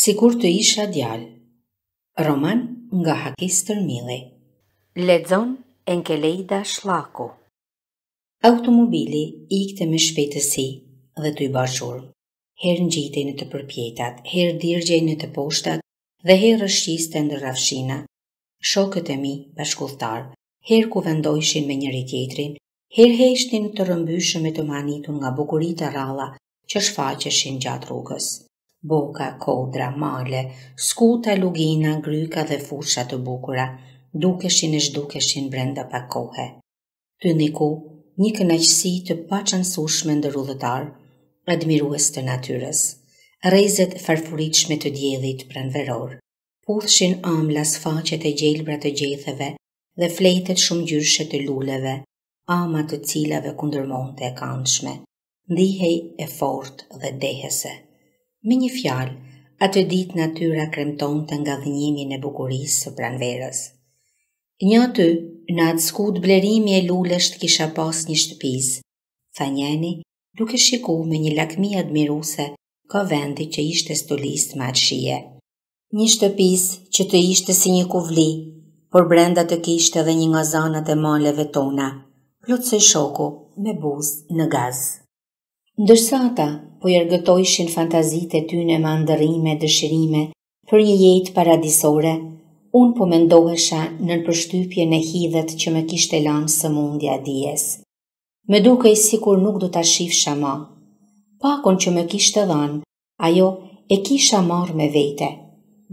Sikur të isha djalë. Roman nga Hakis Tërmile. Ledzon Enkelejda Shlaku. Automobili i këte me shpetësi dhe të i bashur. Herë në në të përpjetat, herë dirgjej në të poshtat dhe herë rëshqis të rafshina. Shokët e mi bashkulltar, herë ku vendojshin me njëri tjetrin, herë heshtin të rëmbyshëm e të manitun nga bukurit e ralla që shfaqeshin gjatë rrugës boka, kodra, male, skuta, lugina, gryka dhe fusha të bukura, dukeshin e shdukeshin brenda pa kohe. një ku, një kënaqësi të paçansueshme ndërudhëtar, admirues të natyrës. Rrezet farfuritshme të diellit pranveror, puthshin amlas faqet e gjelbra të gjetheve dhe fletet shumë gjyrshet të luleve, ama të cilave kundërmonte e kandshme. Ndihej e fort dhe dehese. Me një fjalë, atë ditë natyra kremton të nga dhënjimi e bukurisë së pranverës. Një aty, në atë skut blerimi e lullësht kisha pas një shtëpiz. Fanjeni, duke shiku me një lakmi admiruse, ka vendi që ishte stolist ma të shie. Një shtëpis që të ishte si një kuvli, por brenda të kishte dhe një nga zanat e maleve tona, plotë se shoku me buz në gazë. Ndërsa ata po jergëtojshin fantazit e ty në mandërime, dëshirime, për një jetë paradisore, unë po mendohesha në në përshtypje në hidhet që me kishte lanë së mundja dies. Me duke i sikur nuk du të ashif shama. Pakon që me kishte e ajo e kisha marrë me vete.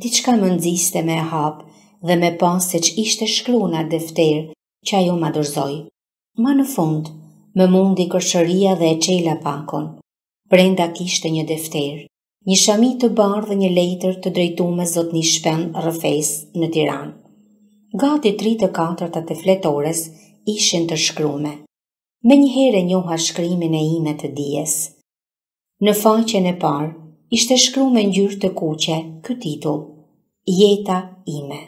Diçka më nëziste me hapë dhe me pasë se që ishte shkru nga defterë që ajo ma dërzoj. Ma në fundë, më mundi kërshëria dhe e qela pakon. Brenda kishte një defter, një shami të barë dhe një lejtër të drejtu me zot një shpen rëfes në Tiran. Gati 3-4 katër të të fletores ishin të shkrume. Me një herë njoha shkrymin e ime të dies. Në faqen e parë, ishte shkrume njërë të kuqe, këtitu, titull, Jeta ime.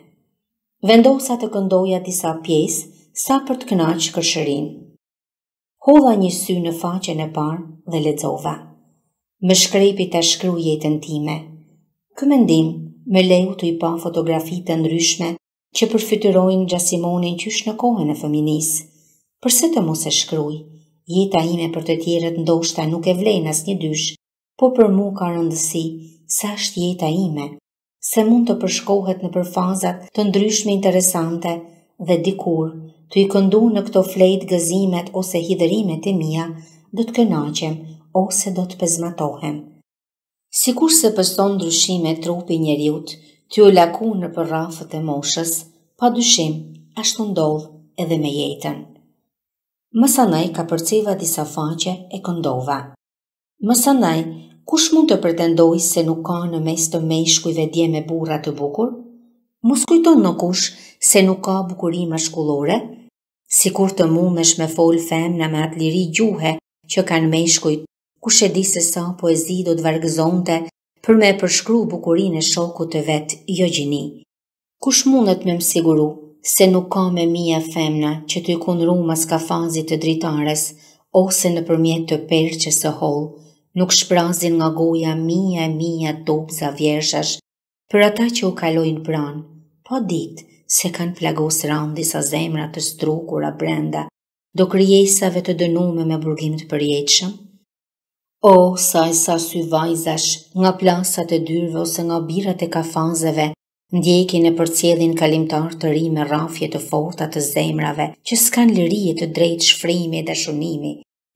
Vendosa të këndoja disa pjesë sa për të knaqë kërshërinë hodha një sy në faqen e parë dhe lexova. Më shkrepi të shkru jetën time. Këmendim, me leju të i pa fotografit të ndryshme që përfytyrojnë gjasimonin qysh në kohën e fëminis. Përse të mos e shkruj, jeta ime për të tjerët ndoshta nuk e vlejnë as një dysh, po për mu ka rëndësi sa është jeta ime, se mund të përshkohet në përfazat të ndryshme interesante dhe dikur të i këndu në këto flejt gëzimet ose hidërimet e mija, do të kënaqem ose do të pëzmatohem. Si kur se pëston ndryshime trupi njeriut, të u laku në për rafët e moshës, pa dyshim, ashtu ndodh edhe me jetën. Mësanaj ka përceva disa faqe e këndova. Mësanaj, kush mund të pretendoj se nuk ka në mes të meshkujve dje me bura të bukur? Mos kujton në kush se nuk ka bukurima shkullore? si kur të mundesh me fol femna me atë liri gjuhe që kanë me shkujt, ku shë di se sa poezi do të vargëzonte për me përshkru bukurin e shoku të vetë jo gjini. Kush mundet me mësiguru se nuk ka me mija femna që të i kunru mas ka fazit të dritares, ose në përmjet të perë që së holë, nuk shprazin nga goja mija e mija të za vjershash, për ata që u kalojnë pranë, po ditë, se kanë flagos rëndë disa zemra të strukura brenda, do kryesave të dënume me burgimit për jeqëm? O, sa e sa sy vajzash, nga plasat e dyrve ose nga birat e kafanzeve, ndjekin e për cjedin kalimtar të ri me rafje të forta të zemrave, që s'kan lirije të drejt shfrimi e dashonimi,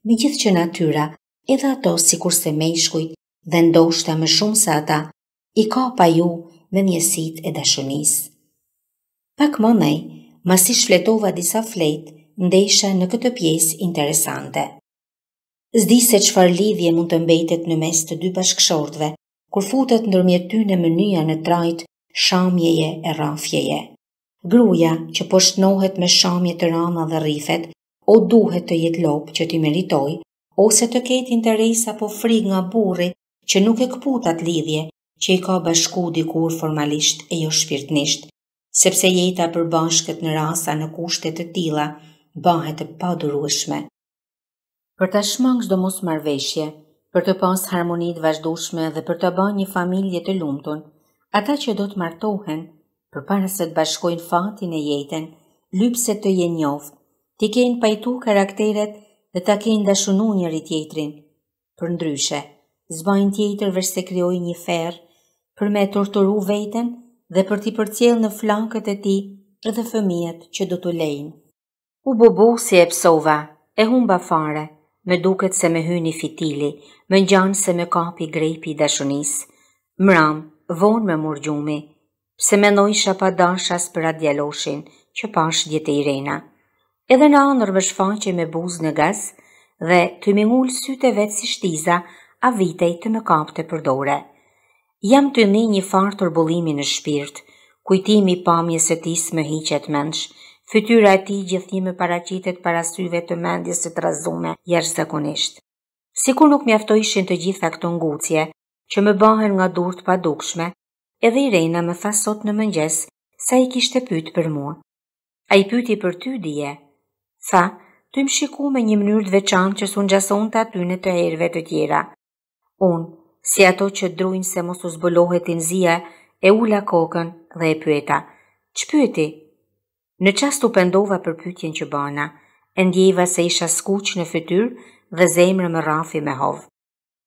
me gjithë që natyra, edhe ato si kur se me shkujt dhe ndoshta me shumë sa ata, i ka pa ju me njësit e dashonisë. Pak më nej, masi shfletova disa fletë, ndesha në këtë pjesë interesante. Zdi se qëfar lidhje mund të mbetet në mes të dy bashkëshortve, kur futet ndërmjet ty në mënyja në trajt, shamjeje e rafjeje. Gruja që poshtnohet me shamje të rana dhe rifet, o duhet të jetë lopë që ti meritoj, ose të ketë interes apo frik nga burri që nuk e këputat lidhje, që i ka bashku dikur formalisht e jo shpirtnisht, sepse jeta përbashkët në rasa në kushtet të tila bëhet e padurueshme. Për të shmangë shdo mos marveshje, për të pas harmonit vazhdushme dhe për të bëhë një familje të lumtun, ata që do të martohen, për parës se të bashkojnë fatin e jetën, lypse të jenë njofë, të kejnë pajtu karakteret dhe të kejnë dashunu njëri tjetrin. Për ndryshe, zbajnë tjetër vërse kriojnë një ferë, për me torturu vetën, dhe për t'i përcjell në flankët e ti dhe fëmijet që do t'u lejnë. U bubu si e psova, e humba fare, me duket se me hyni fitili, me njënë se me kapi grejpi i dashunis. Mram, von me murgjumi, pse me nojsha pa dashas për djeloshin që pash djetë i rena. Edhe në anër më shfaqe me buzë në gaz dhe të mingull syte vetë si shtiza, a vitej të me kapte përdore. dore jam të ne një farë të rbulimi në shpirt, kujtimi pamjes e tis më hiqet mëndsh, fytyra e ti gjithni me paracitet parasyve të mendjes të trazume jersë dhe Si Sikur nuk mjaftojshin të gjitha këtë ngucje, që më bahen nga durt pa dukshme, edhe Irena më tha sot në mëngjes sa i kishte pyt për mua. A i pyti për ty dje, tha, ty më shiku me një mënyrë të veçanë që sun gjason të aty në të herve të tjera. Unë, si ato që drujnë se mos u zbulohet inzia, e ula kokën dhe e pyeta. Që pyeti? Në qast u për pytjen që bana, e ndjeva se isha skuq në fytyr dhe zemrë më rafi me hov.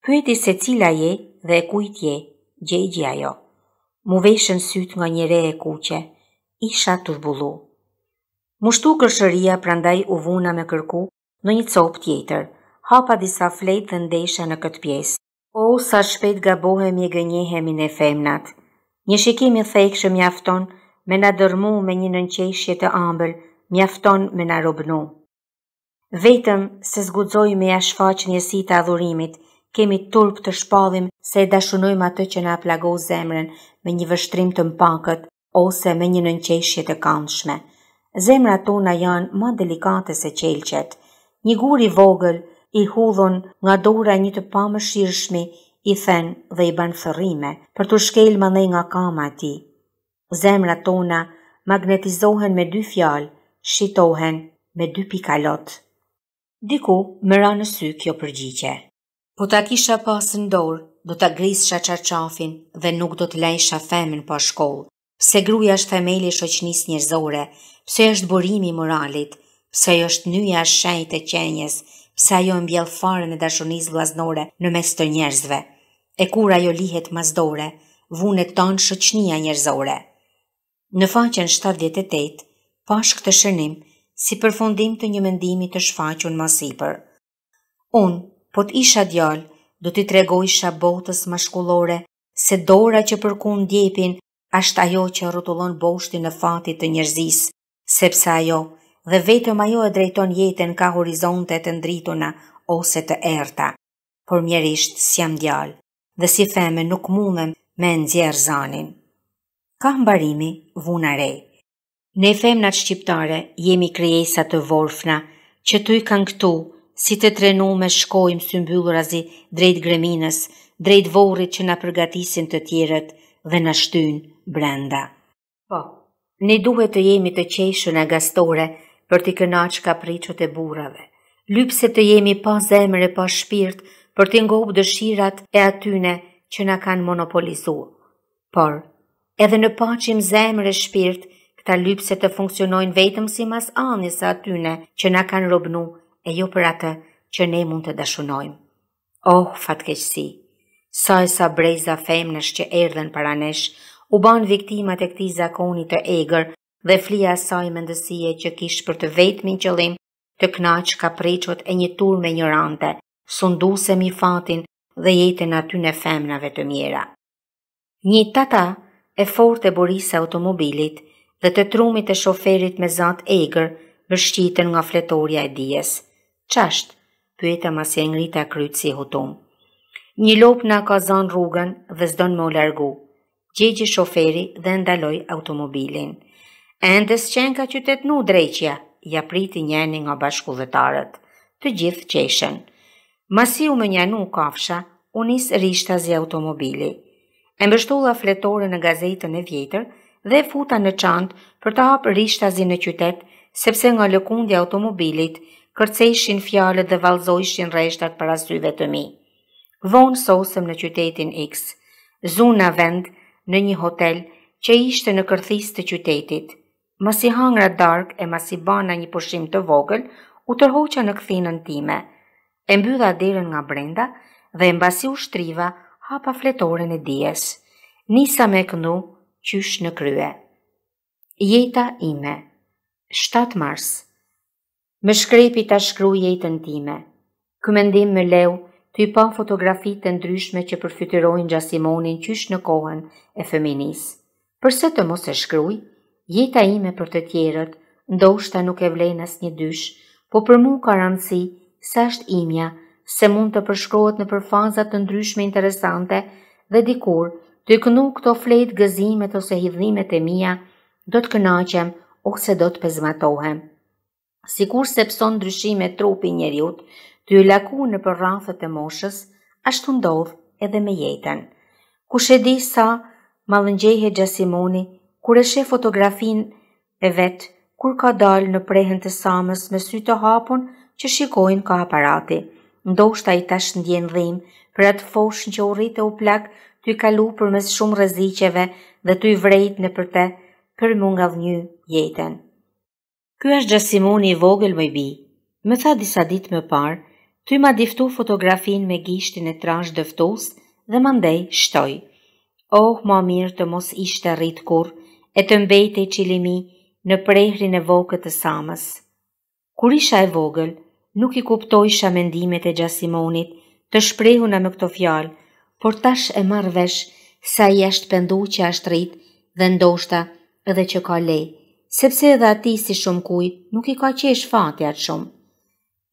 Pyeti se cila je dhe e kujt je, gjegja jo. Mu veshën sytë nga një re e kuqe, isha të zbulu. Mushtu kërshëria prandaj u vuna me kërku në një copë tjetër, hapa disa flejtë dhe ndesha në këtë pjesë. O, sa shpet gabohem i gënjehemi në femnat. Një shikim i shë mjafton me na dërmu me një nënqeshje të ambël, mjafton me na robnu. Vetëm se zgudzoj me jashfaq njësi të adhurimit, kemi turp të shpadhim se e dashunojmë atë që na plago zemrën me një vështrim të mpakët ose me një nënqeshje të kandshme. ato tona janë ma delikate se qelqet. Një një guri vogël, i hudhon nga dora një të më shirëshmi, i then dhe i banë thërime, për të shkel më dhe nga kama ti. Zemra tona magnetizohen me dy fjalë, shitohen me dy pikalot. Diku më ra në sy kjo përgjigje. Po ta kisha pas në dorë, do ta grisha qarqafin dhe nuk do të lejsha shafemin pa shkollë. Se gruja është themeli shoqënisë njerëzore, pse është burimi moralit, pse është nyja e shenjtë e qenjes, se ajo e mbjell farën e dashuriz vllaznore në mes të njerëzve. E kur ajo lihet mas dore, vune ton shoqënia njerëzore. Në faqen 78, pash këtë shënim, si përfundim të një mendimi të shfaqur më sipër. Un, po të isha djal, do t'i tregojsha botës maskullore se dora që përkun djepin është ajo që rrotullon boshtin në fatit të njerëzisë, sepse ajo dhe vetëm ajo e drejton jetën ka horizonte të ndrituna ose të erta. Por mjerisht si jam djalë, dhe si feme nuk mundem me nëzjerë zanin. Ka mbarimi vunarej. Ne femnat shqiptare jemi krijesa të vorfna, që i kanë këtu, si të trenu me shkojmë sëmbyllurazi drejt greminës, drejt vorit që na përgatisin të tjerët dhe në shtyn brenda. Po, ne duhet të jemi të qeshën e gastore, për t'i kënaq kapriqët e burrave. Lypse të jemi pa zemër e pa shpirt për t'i ngopë dëshirat e atyne që na kanë monopolizuar. Por, edhe në paqim zemër e shpirt, këta lypse të funksionojnë vetëm si mas anis atyne që na kanë robnu e jo për atë që ne mund të dashunojmë. Oh, fatkeqësi, sa e sa brejza femnës që erdhen paranesh, u banë viktimat e këti zakonit të egrë dhe flia saj mendësie që kishë për të vetëmin qëllim të knaqë ka preqot e një tur me një rante, sundu se mi fatin dhe jetën aty në femnave të mjera. Një tata e fort e borisa automobilit dhe të trumit e shoferit me zat egr vërshqitën nga fletoria e dijes. Qashtë? pyeta mas e ngrita krytë si hutum. Një lop nga ka zanë rrugën dhe zdon më largu. Gjegji shoferi dhe ndaloj automobilin. Endes qenë ka qytet nu dreqja, ja priti njeni nga bashkullëtarët, të gjithë qeshen. Masi u me njenu kafsha, unis rishta zi automobili. E mbështulla fletore në gazetën e vjetër dhe futa në çantë për të hapë rishta zi në qytet, sepse nga lëkundja automobilit kërceshin fjalët dhe valzojshin reshtat për asyve të mi. Vonë sosëm në qytetin X, zuna vend në një hotel që ishte në kërthis të qytetit, Mësi hangra dark e mësi bana një përshim të vogël, u tërhoqa në këthinën time. E mbydha dherën nga brenda dhe e mbasi u shtriva hapa fletoren e dies. Nisa me kënu, qysh në krye. Jeta ime, 7 mars. Më shkrepi ta shkru jetën time. Këmendim me leu, ty pa fotografit të ndryshme që përfytirojnë gjasimonin qysh në kohën e feminisë. Përse të mos e shkruj, jeta ime për të tjerët, ndoshta nuk e vlen as një dysh, po për mu ka rëndësi se është imja, se mund të përshkrohet në përfazat të ndryshme interesante dhe dikur, të kënu këto flejt gëzimet ose hidhimet e mija, do të kënaqem ose do të pëzmatohem. Sikur se pëson ndryshime trupi njeriut, të i laku në për rafët e moshës, ashtu ndodh edhe me jetën. Kushe di sa, malëngjehe gjasimoni kur e shef fotografin e vetë, kur ka dalë në prehen të samës me sy të hapun që shikojnë ka aparati. Ndoshta i tash ndjen dhim, për atë fosh që u rritë u plak, ty kalu për mes shumë rëziqeve dhe ty vrejt në për te, për mu nga vënyu jetën. Ky është gjasimoni i vogël më i bi. Më tha disa ditë më parë, ty ma diftu fotografin me gishtin e trash dëftus dhe mandej shtoj. Oh, ma mirë të mos ishte rritë kurë, e të mbejte i qilimi në prehri në vokët të samës. Kur isha e vogël, nuk i kuptoj shamendimet e gjasimonit të shprehu në më këto fjalë, por tash e marvesh sa i ashtë pëndu që ashtë rritë dhe ndoshta edhe që ka lejë, sepse edhe ati si shumë kuj nuk i ka qesh fati atë shumë.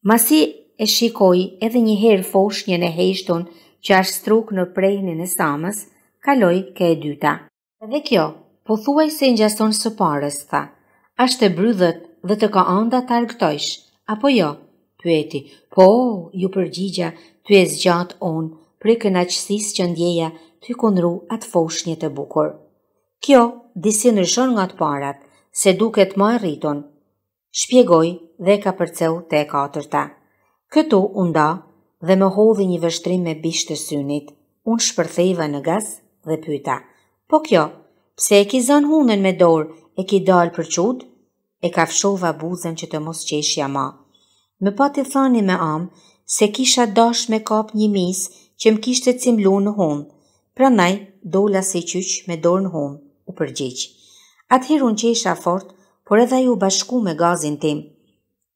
Masi e shikoj edhe një herë fosh një në hejshton që ashtë struk në prejnë në samës, kaloj ke e dyta. Dhe kjo, po thuaj se një ngjason së parës, tha. Ashtë e brydhët dhe të ka anda të argëtojsh, apo jo? Pyeti, po, ju përgjigja, ty e zgjatë onë, pre këna qësis që ndjeja, ty kunru atë fosh një të bukur. Kjo, disi nërshon nga të parat, se duket ma rriton. Shpjegoj dhe ka përceu te katërta. Këtu unda dhe me hodhi një vështrim me bishtë të synit, unë shpërtheva në gaz dhe pyta, po kjo, pse e ki hunën me dorë, e ki dalë për qutë? E ka fshova buzën që të mos qeshja ma. Më pa të thani me amë, se kisha dash me kap një misë që më kishtë të cimlu në hunë, pra naj dola se qyqë me dorë në hunë, u përgjeqë. Atëherë unë qesha fort, por edhe ju bashku me gazin tim.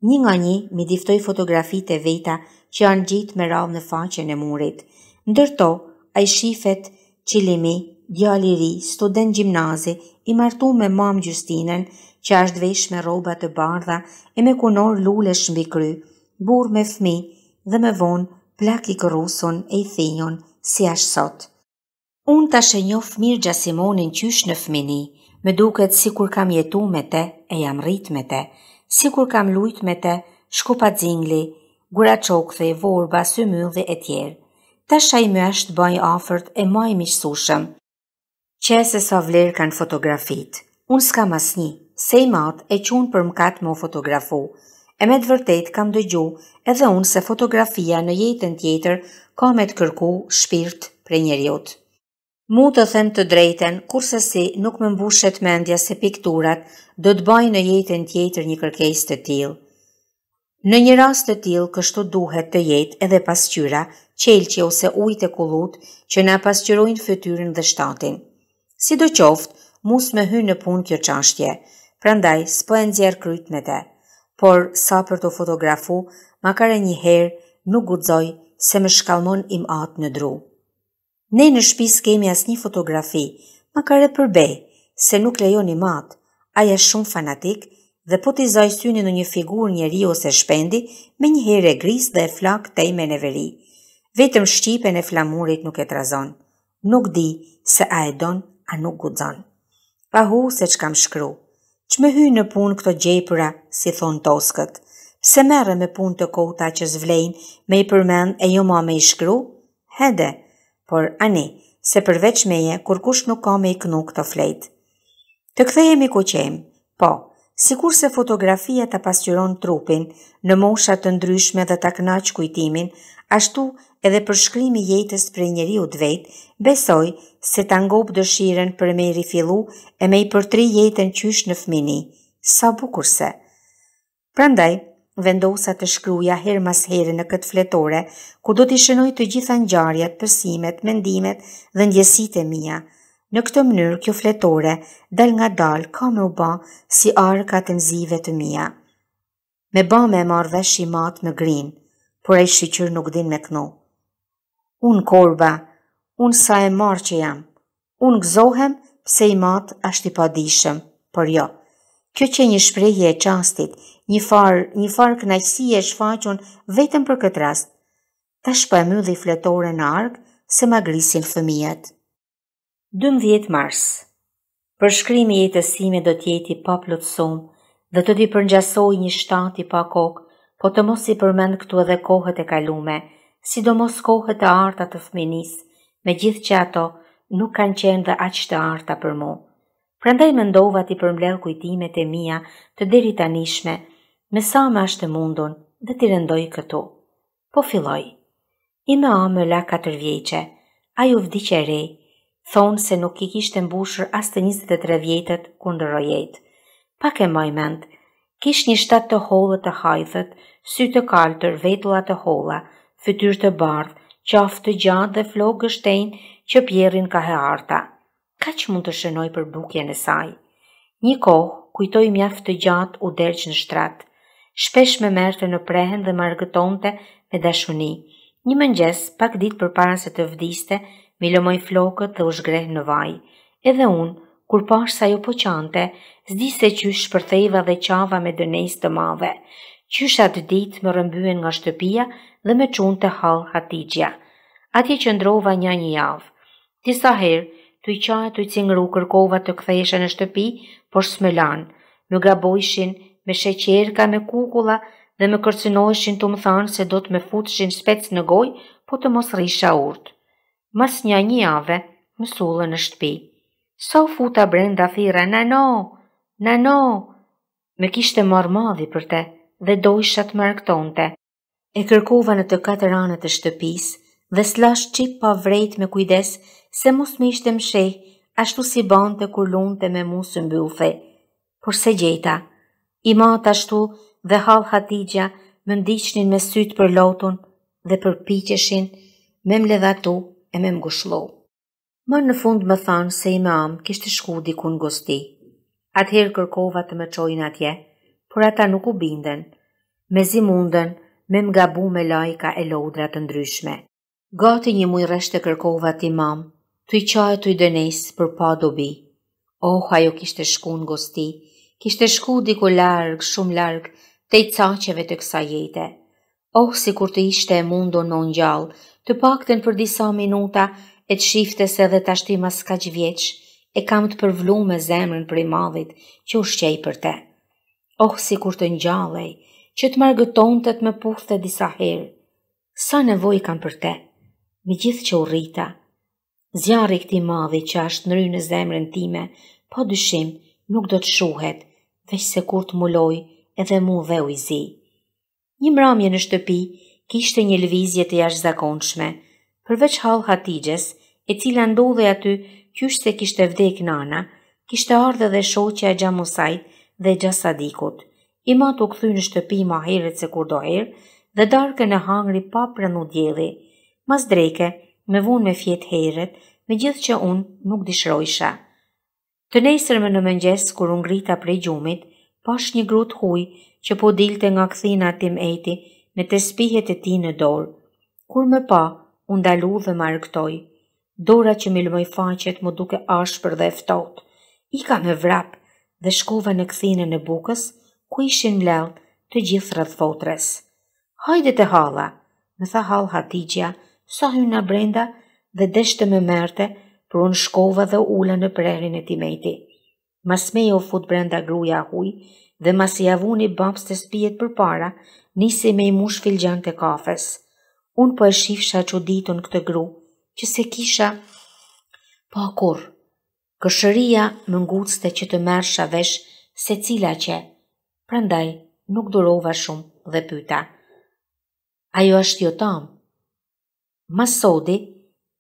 Një nga një, mi diftoj fotografit e veta që janë gjitë me ravë në faqen e murit. Ndërto, a i shifet qilimi djali ri, student gjimnazi, i martu me mam Gjustinen, që ashtë vesh me robat të bardha e me kunor lulesh mbi kry, bur me fmi dhe me vonë plak i kërusun e i thinjon si ashtë sot. Unë të e një fmir Gjasimonin qysh në fmini, me duket si kur kam jetu me te e jam rrit me te, si kur kam lujt me te, shkupa dzingli, gura qokthe, vorba, sëmyllë dhe e tjerë. Të shaj është bëjë afert e maj mishësushëm, që se sa vlerë kanë fotografit. Unë s'ka mas një, se i matë e që unë për mkat më fotografu, e me të vërtet kam dëgju edhe unë se fotografia në jetën tjetër ka me të kërku shpirt për njëriot. Mu të them të drejten, kurse si nuk me mbushet mendja se pikturat do të baj në jetën tjetër një kërkes të tilë. Në një rast të tilë, kështu duhet të jetë edhe pasqyra, qelqe ose ujtë e kulut që na pasqyrojnë fëtyrin dhe shtatin. Si do qoftë, mus me hynë në punë kjo qashtje, prandaj s'po e nxjerë kryt me te. Por sa për të fotografu, makare një herë nuk gudzoj se me shkallmon im atë në dru. Ne në shpis kemi as një fotografi, makare përbej, se nuk lejon im atë, është shumë fanatik dhe po t'i zaj syni në një figur njeri ose shpendi me një herë e gris dhe e flak të i me në veri. Vetëm shqipen e flamurit nuk e trazon. Nuk di se a e donë a nuk gudzon. Pa hu se që kam shkru, që me hy në pun këto gjepëra, si thonë toskët, se merë me pun të kota që zvlejnë me i përmend e jo ma me i shkru, hede, por ani, se përveç meje, kur kush nuk ka me i knu këto flejtë. Të kthejemi ku qem, po, si kur se fotografia të pasyron trupin, në moshat të ndryshme dhe të knaq kujtimin, ashtu edhe për shkrimi jetës për njeri u dvejt, besoj se të ngop dëshiren për me i rifilu e me i përtri jetën qysh në fmini, sa bukur se. Prandaj, vendosa të shkruja her mas herë në këtë fletore, ku do t'i shënoj të gjitha njarjat, përsimet, mendimet dhe ndjesit e mija. Në këtë mënyrë, kjo fletore, dal nga dal, ka me u ba si arë ka të mzive të mija. Me ba me marrë dhe shimat në grinë, por e shqyqyr nuk din me knohë. Un korba, un sa e marr që jam. Un gëzohem pse i mat asht i padishëm, por jo. Kjo që një shprehje e çastit, një far, një far kënaqësie e shfaqën vetëm për këtë rast. Tash po e mbylli fletore në ark se magrisin fëmijët. 12 mars. Përshkrimi i jetës sime do të pa i dhe do të përngjasoj një shtat i pa kokë, po të mos i përmend këtu edhe kohët e kaluara sidomos kohët të arta të fëminis, me gjithë që ato nuk kanë qenë dhe aqë të arta për mu. Prandaj me ndovat i përmlel kujtimet e mija të deri nishme, me sa më ashtë mundun dhe t'i rëndoj këtu. Po filloj. I me amë la katër vjeqe, a ju vdiqe rej, thonë se nuk i kishtë mbushër as të 23 vjetët kundërrojet. Pak e moj mend, kish një shtatë të holë të hajthët, sy të kaltër, vetullat të hola, të fytyrë të bardhë, qafë të gjatë dhe flokë shtenë që pjerin ka he arta. Ka që mund të shënoj për bukje në saj? Një kohë, kujtoj mjaftë të gjatë u derqë në shtratë. Shpesh me merte në prehen dhe margëtonte me dashuni. Një mëngjes, pak ditë për para se të vdiste, mi lëmoj flokët dhe u shgreh në vaj. Edhe unë, kur pash sa jo po qante, zdi se qysh shpërtejva dhe qava me dënejs të mave qyshat ditë më rëmbyen nga shtëpia dhe me qunë të halë hatigja. Ati qëndrova një një javë. Tisa herë, të i qaj të i cingru kërkova të këthejshë në shtëpi, por s'melan, më gaboishin me sheqerka me kukula dhe më kërcinojshin të më thanë se do të me futëshin spec në goj, po të mos rrisha urtë. Mas një një javë, më sullë në shtëpi. Sa so futa brenda thira, në nano, në no, me kishte marmadhi për te dhe do isha të E kërkova në të katër anët e shtëpis dhe slash qip pa vrejt me kujdes se mos me ishte mshej, ashtu si bante të kur lunte të me musë mbyufe. Por se gjeta, i mat ashtu dhe hal hatigja më ndishtin me sytë për lotun dhe për piqeshin me mledhatu e me mgushlo. Më në fund më thanë se i mam amë kishtë shku dikun gosti. Atëherë kërkova të më qojnë atje por ata nuk u binden. Me zi munden, me mgabu me lajka e lodra të ndryshme. Gati një mujë rështë të kërkova ti mamë, të i qajë të i dënesë për pa dobi. Oh, ajo kishte shku në gosti, kishte shku diku largë, shumë largë, te i caqeve të kësa jete. Oh, si kur të ishte e mundon në unë gjallë, të pakten për disa minuta, e të shifte se dhe tashti maska gjë vjeqë, e kam të përvlu me zemrën për i madhit që u shqej për te. Oh, si kur të njallej, që të margëton të të më puhë disa herë. Sa nevoj kam për te, Mi gjithë që u rrita. Zjarë i këti madhi që ashtë në rynë zemrën time, po dyshim nuk do të shuhet, veç se kur të muloj edhe mu dhe u i zi. Një mramje në shtëpi, kishte një lëvizje të jashtë zakonshme, përveç halë hatigjes, e cila ndodhe aty, kjusht se kishte vdek nana, kishte ardhe dhe shoqja e gjamosajt, dhe gjasadikut. Imat u këthy në shtëpi ma herët se kur doherë dhe darke në hangri pa prënu djeli. Mas drejke, me vun me fjetë herët, me gjithë që unë nuk dishrojshë. Të nesër me në mëngjes, kur unë grita prej gjumit, pash një grut huj që po dilte nga këthina tim ejti me të spihet e ti në dorë. Kur me pa, unë dalu dhe marë këtoj. Dora që më lëmëj faqet më duke ashpër dhe eftot. I ka me vrapë, dhe shkova në këthinën e bukës, ku ishin mlelë të gjithë rrëth fotres. Hajde të hala, më tha hal hatigja, sa hynë në brenda dhe deshte me merte, për unë shkova dhe ula në prerin e timeti. Mas me jo fut brenda gruja huj, dhe mas i avuni babs të spijet për para, nisi me i mush filgjan të kafes. Unë po e shifësha që ditën këtë gru, që se kisha, po akur, këshëria më ngucëte që të mërë shavesh se cila që, prandaj nuk durova shumë dhe pyta. Ajo është jo tamë. Masodi,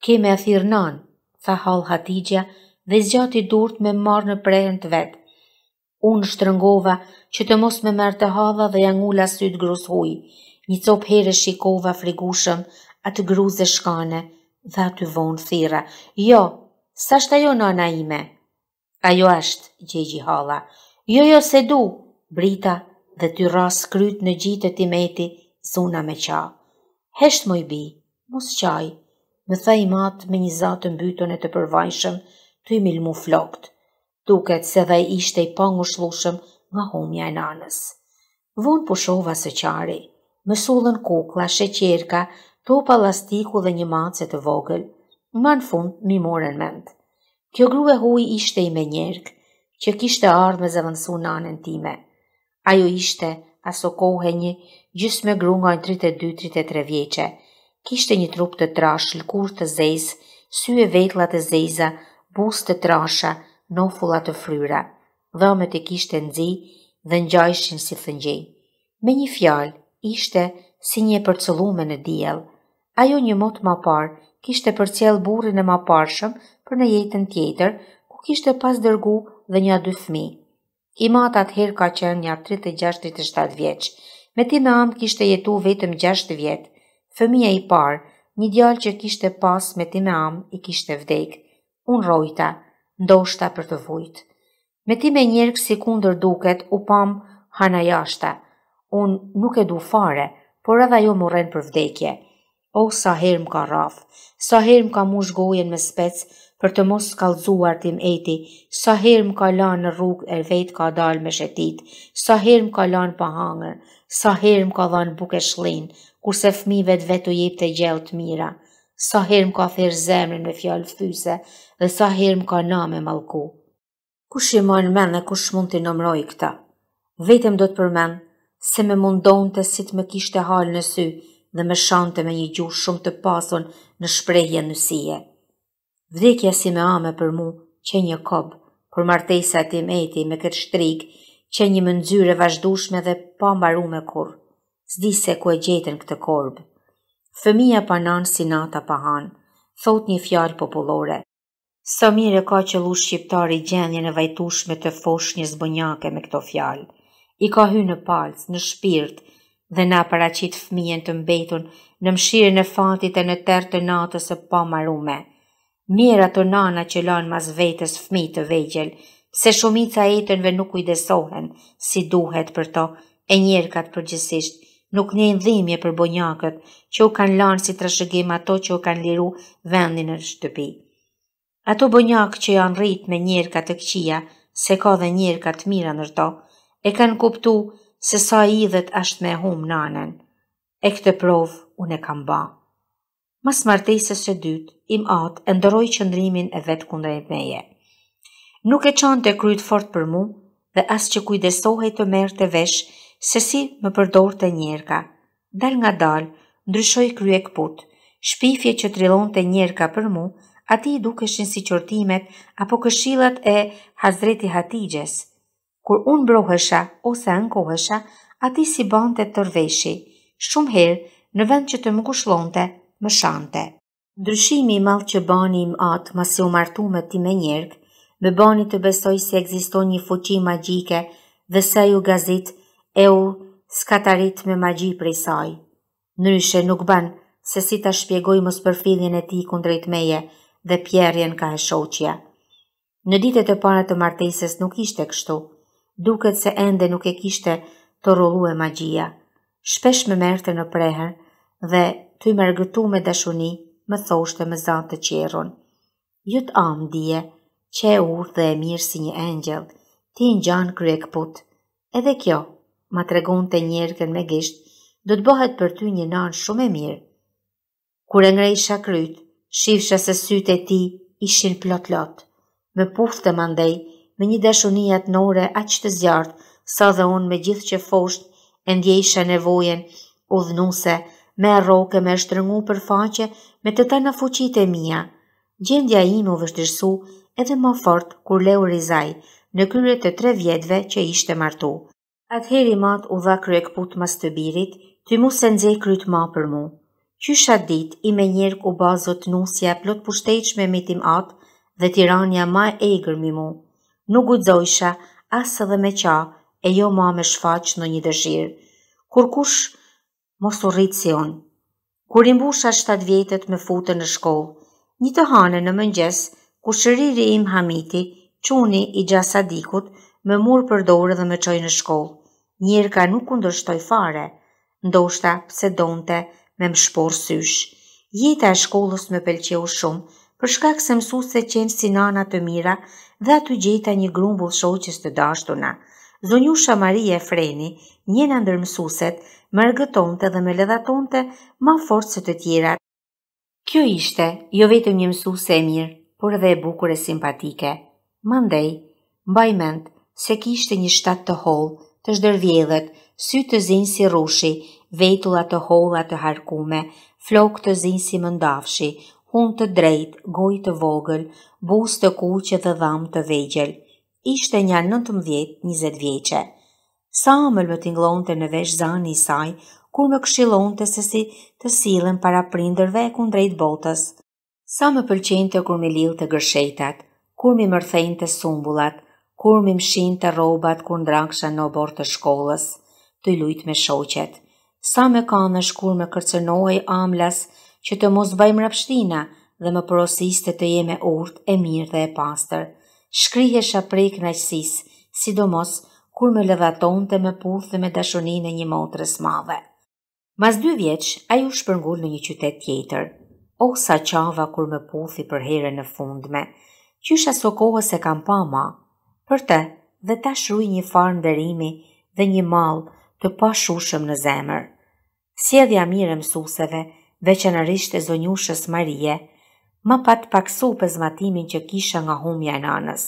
keme a thirë nënë, tha halë hatigja dhe zgjati durët me marë në prehen të vetë. Unë shtërëngova që të mos me mërë të hava dhe janë ula së të grusë hujë, një copë herë shikova frigushëm atë gruze shkane dhe atë vonë thira. Jo, sa shta jo nana ime? Ajo ashtë, gjegji hala, jo jo se du, brita dhe ty rras kryt në gjitë të timeti, zuna me qa. Heshtë moj bi, mos qaj, më tha i matë me një zatë mbyton e të përvajshëm, ty mil mu flokt, duket se dhe ishte i pangu shlushëm nga humja e nanës. Vonë pushova së qari, më sullën kukla, sheqerka, topa lastiku dhe një matë se të vogël, Më në fund mi morën mend. Kjo gru e hui ishte i me njerëk, që kishte ardhë me zëvënsu në anën time. Ajo ishte, aso kohë e një, gjysë me gru nga në 32-33 vjeqe. Kishte një trup të trash, lkur të zez, sy e vetla të zeza, bus të trasha, nofula të fryra. Dhe të kishte në zi, dhe në si thëngji. Me një fjalë, ishte si një përcëllume në djel. Ajo një motë ma parë, kishte për qel burin e ma parshëm për në jetën tjetër, ku kishte pas dërgu dhe një dy fmi. I matë atëherë ka qenë një 36-37 vjeqë, me ti në amë kishte jetu vetëm 6 vjetë, fëmija i parë, një djalë që kishte pas me ti me amë i kishte vdekë, unë rojta, ndoshta për të vujtë. Me ti me njerë kësi kunder duket, u pamë hana jashta, unë nuk e du fare, por edhe jo më rrenë për vdekje, O, sa herë më ka rafë, sa herë më ka mush gojen me specë për të mos kalzuar tim eti, sa herë më ka lanë në rrugë e vet ka dalë me shetit, sa herë më ka lanë pa hangër, sa herë më ka dhanë buke shlinë, kurse fmive të vetë u jep të gjellë të mira, sa herë më ka thirë zemrën me fjallë fyse, dhe sa herë më ka na me malku. Kush i në menë dhe kush mund të nëmroj këta? Vetëm do të përmenë, se me mundon të sit me kishte halë në sy, dhe me shante me një gjurë shumë të pason në shprejhje nësie. Vdekja si me ame për mu, që një kobë, për martesa e tim eti me këtë shtrik, që një mëndzyre vazhdushme dhe pa mbaru me kur, zdi se ku e gjetën këtë korbë. Fëmija pa nanë si nata pa hanë, thot një fjarë popullore. Sa mire ka që lu shqiptari gjenje në vajtushme të fosh një zbënjake me këto fjalë, I ka hy në palcë, në shpirtë, dhe na paracit fëmijen të mbetun në mshirën e fatit e në tërë të natës e pa marume. Mira të nana që lanë mas vetës fëmi të vejgjel, se shumica e tënve nuk kujdesohen, si duhet për to, e njerëkat përgjësisht, nuk një ndhimje për bonjakët, që u kanë lanë si të rëshëgim ato që u kanë liru vendin në shtëpi. Ato bonjakë që janë rritë me njerëkat të këqia, se ka dhe njerëkat mira nërto, e kanë kuptu se sa i asht me hum nanen, e këtë provë unë e kam ba. Mas martesës së dytë, im atë e ndëroj qëndrimin e vetë kundre e meje. Nuk e qanë të kryt fort për mu dhe as që kujdesohej të merë të vesh se si më përdor të njerëka. Dal nga dal, ndryshoj krye këput, shpifje që trilon të njerëka për mu, ati i dukeshin si qortimet, apo këshilat e Hazreti Hatigjes – kur unë brohësha ose në kohesha, ati si bante tërveshi, shumë herë në vend që të më kushlonte, më shante. Ndryshimi i malë që bani im atë ma se umartu me ti me njërkë, me bani të besoj se egziston një fuqi magjike dhe se ju gazit e u skatarit me magji prej saj. Nëryshe nuk ban se si ta shpjegoj më së e ti kundrejt meje dhe pjerjen ka e shoqja. Në ditet e para të martesës nuk ishte kështu, duket se ende nuk e kishte të rullu e magjia. Shpesh me merte në preher dhe ty me rëgëtu me dashuni më thoshte me zatë të qeron. Jutë amë dje, që e urë dhe e mirë si një engjel, ti në gjanë krye këput. Edhe kjo, ma të regon të me gisht, do të bëhet për ty një nanë shumë e mirë. Kure ngrej shakryt, shifësha se sytë e ti ishin plot-lot, me puftë të mandej, me një deshonia të nore aqë të zjartë, sa dhe unë me gjithë që foshtë, e ndjejshë nevojen, u dhënuse, me roke me shtrëngu për faqe, me të ta në fuqit e mija. Gjendja i u vështërsu edhe më fort kur leu rizaj, në kryre të tre vjetve që ishte martu. Atëheri mat u dha kryek putë mas të birit, ty mu se nëzhe kryt ma për mu. Qysha dit i me njerë ku bazot nusja plot pushtejqme me tim atë dhe tirania ma e igër mi mu nuk gudzojshë, asë dhe me qa, e jo ma me shfaqë në një dëshirë. Kur kush, mos u rritë si unë. Kur imbusha 7 vjetët me futën në shkollë, një të hane në mëngjes, ku shëriri im hamiti, quni i gjasadikut, me murë përdore dhe me qoj në shkollë. Njërë ka nuk kundërshtoj fare, ndoshta pse donte me më shporë syshë. Jeta e shkollës me pëlqeu shumë, për shkak se se qenë si nana të mira dhe aty gjeta një grumbull shoqës të dashtuna. Zonjusha Marie Efreni, një në ndër mësuset, më rëgëtonte dhe me ledhatonte ma forësët të tjera. Kjo ishte, jo vetëm një mësus e mirë, por edhe e bukur e simpatike. Mandej, mbaj mend, se kishte një shtatë të holë, të shdërvjedhet, sy të zinë si rushi, vetullat të holla të harkume, flok të zinë si mëndafshi, hum të drejt, goj të vogël, bus të kuqë dhe dham të vejgjel. Ishte nja 19-20 vjeqe. Sa më t'inglon të në vesh zani i saj, kur më këshilon të sësi të silen para prinderve e kundrejt botës. Sa më pëlqen të kur mi lill të gërshetat, kur mi mërthejn të sumbullat, kur mi mshin të robat kur në në obor të shkollës, të i lujt me shoqet. Sa me kanësh kur me kërcënoj amlas, që të mos bëjmë rapshtina dhe më porosiste të jeme urt e mirë dhe e pastër. Shkrihe shaprej knajsis, sidomos kur me levaton të me puth dhe me dashonin e një motrës madhe. Mas dy vjeq, a ju shpërngull në një qytet tjetër. O sa qava kur me puthi për herën në fundme, qysha so kohës e kam pa ma, për të dhe ta shrui një farë derimi dhe një malë të pa shushëm në zemër. Sjedhja mire mësuseve, veçanërisht e zonjushës Marie, më pat paksu për që kisha nga humja e nanës,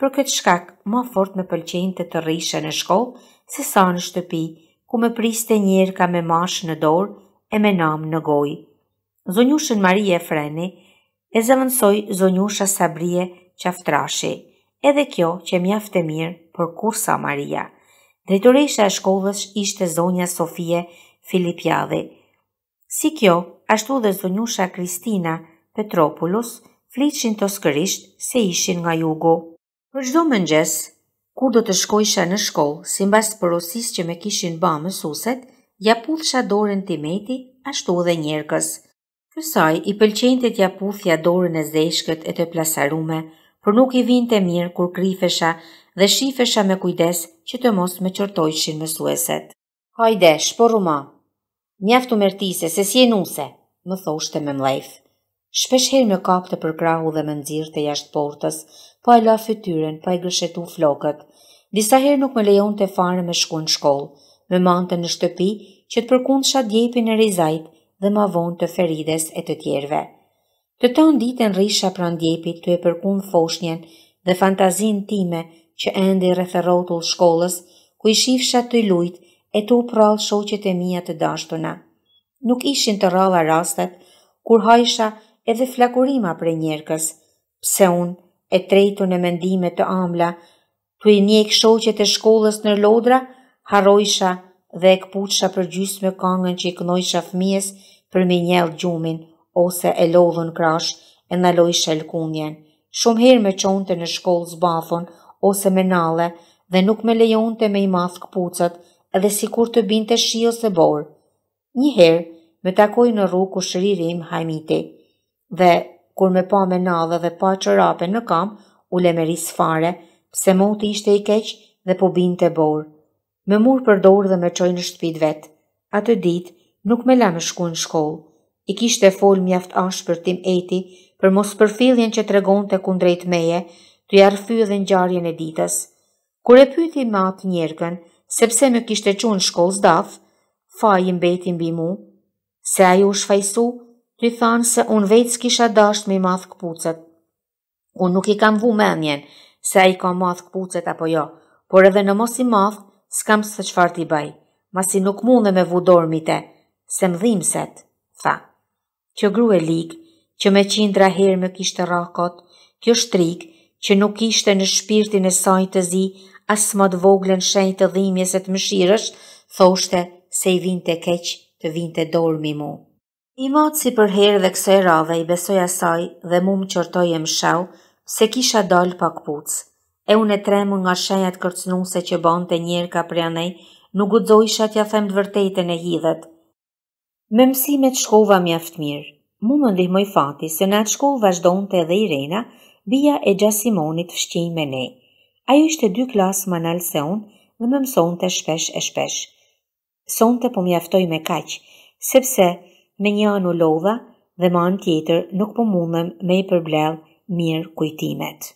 për këtë shkak më fort me pëlqenjë të të rrishe në shkollë, se sa në shtëpi, ku me priste njerë ka me mashë në dorë e me namë në gojë. Zonjushën Marie Freni e zëvënsoj zonjusha Sabrie Qaftrashi, edhe kjo që mjaftë e mirë për kursa Maria. Drejtoresha e shkollës ishte zonja Sofie Filipjadhe, Si kjo, ashtu dhe zonjusha Kristina Petropulus, fliqin të skërisht se ishin nga jugu. Për gjdo më nxes, kur do të shkojsha në shkollë, si mbas porosis që me kishin ba mësuset, ja puthësha dorën timeti, ashtu dhe njerëkës. Kësaj i pëlqente t'ja puthja dorën e zeshkët e të plasarume, për nuk i vinte mirë kur krifesha dhe shifesha me kujdes që të mos me qërtojshin mësueset. Hajde, shporu ma! Mjaftu mërtise, se si e nuse, më thoshte me mlejf. Shpesh herë në kapte për krahu dhe më nëzirë të jashtë portës, pa po e la fëtyren, pa po e gëshetu flokët. Disa herë nuk me lejon të fare me shku në shkollë, me mante në shtëpi që të përkund shatë djepi në rizajt dhe ma vonë të ferides e të tjerve. Të të ndite në risha pra në djepit të e përkund foshnjen dhe fantazin time që endi rëtherotull shkollës, ku i shifë shatë të lujtë e të u prall shoqet e mia të dashtuna. Nuk ishin të ralla rastet kur hajsha edhe flakurima për njerëkës, pse unë e trejtu në mendime të amla, të i njek shoqet e shkollës në lodra, harojsha dhe e këpuqsha për gjysë me kangën që i kënojsha fëmijës për me njelë gjumin, ose e lodhën krash e në lojshë Shumë herë me qonte në shkollë zbafon, ose me nale, dhe nuk me lejonte me i mafë këpucët, edhe si kur të binte shi ose borë. Njëherë, me takoj në rrugë ku shëririm hajmiti, dhe kur me pa me nadhe dhe pa qërape në kam, u lemeris fare, pse moti ishte i keqë dhe po binte borë. Me murë për dorë dhe me qoj në shtpit vetë. Atë ditë, nuk me la me shku në shkollë. I kishte fol mjaft ashtë për tim eti, për mos përfiljen që të regon të kundrejt meje, të jarëfy dhe në gjarjen e ditës. Kure pyti matë njerëkën, sepse më kishte qunë shkollë zdaf, fa i mbeti mbi se ajo u shfajsu, i thanë se unë vetës kisha dasht me madhë këpucet. Unë nuk i kam vu menjen, se a i ka madhë këpucet apo jo, por edhe në mos i madhë, s'kam së qëfar t'i baj, si nuk mund dhe me vu dormite, se më dhimset, tha. Kjo gru e që me qindra herë më kishte rakot, kjo shtrikë, që nuk ishte në shpirtin e saj të zi, as së mod voglën shenjë të dhimjes e të mëshirësh, thoshte se i vinte të të vinte të dolmi mu. I matë si për herë dhe kësë e rave i besoja saj dhe mu më qërtoj e më shau, se kisha dollë pak puc. E unë e tremu nga shenjat kërcnu se që bon të njërë ka nuk u dzojshat të ja them të vërtejtën e hidhet. Me mësime të shkova mjaftë mirë, mu më ndihmoj fati se në të shkova shdojnë të edhe i rena, bia e gjasimonit fështim me nej. A ju ishte dy klasë më nëllë se unë dhe më mësohën të shpesh e shpesh. Sonë të po mjaftoj me kaqë, sepse me një anu lodha dhe ma në tjetër nuk po mundëm me i përblevë mirë kujtimet.